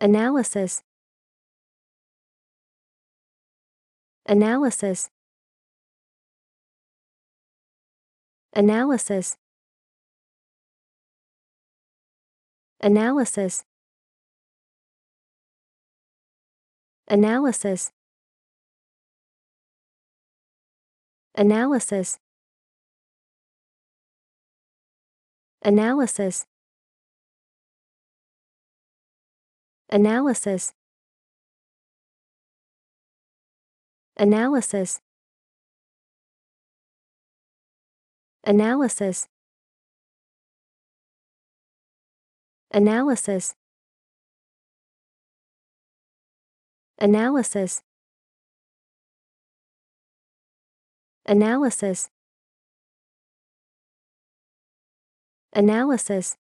Analysis Analysis Analysis Analysis Analysis Analysis Analysis Analysis Analysis Analysis Analysis Analysis Analysis Analysis